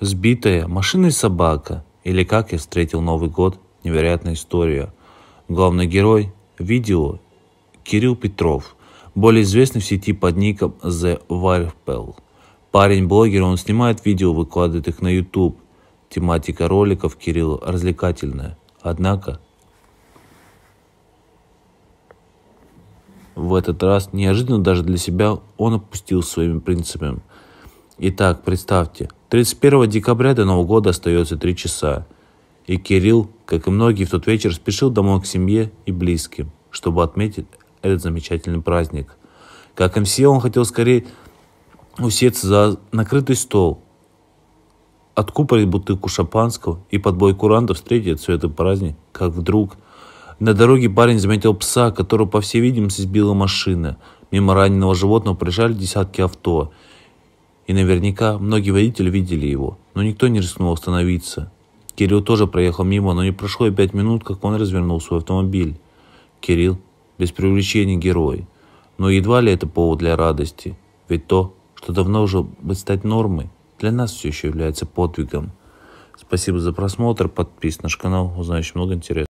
Сбитая машиной собака или как я встретил Новый год – невероятная история. Главный герой – видео Кирилл Петров, более известный в сети под ником The Warpel. Парень-блогер, он снимает видео, выкладывает их на YouTube. Тематика роликов Кирилла развлекательная. Однако, в этот раз неожиданно даже для себя он опустил своими принципами. Итак, представьте, 31 декабря до Нового года остается три часа. И Кирилл, как и многие в тот вечер, спешил домой к семье и близким, чтобы отметить этот замечательный праздник. Как МС он хотел скорее усеться за накрытый стол, откупорить бутылку шампанского и под бой курантов встретить все это праздник, как вдруг. На дороге парень заметил пса, которого, по всей видимости, сбила машина. Мимо раненого животного проезжали десятки авто – и наверняка многие водители видели его, но никто не рискнул остановиться. Кирилл тоже проехал мимо, но не прошло и пять минут, как он развернул свой автомобиль. Кирилл без привлечений герой. Но едва ли это повод для радости, ведь то, что давно уже бы стать нормой, для нас все еще является подвигом. Спасибо за просмотр, подписывайтесь на наш канал, узнаешь много интересного.